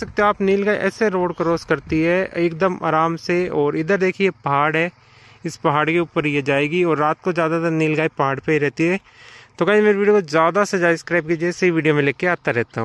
सकते हो आप नीलगा ऐसे रोड क्रॉस करती है एकदम आराम से और इधर देखिए पहाड़ है इस पहाड़ के ऊपर ये जाएगी और रात को ज़्यादातर नीलगाय पहाड़ पे ही रहती है तो कहीं मेरे वीडियो को ज़्यादा से ज़्यादा सब्सक्राइब कीजिए इसी वीडियो में लेके आता रहता हूँ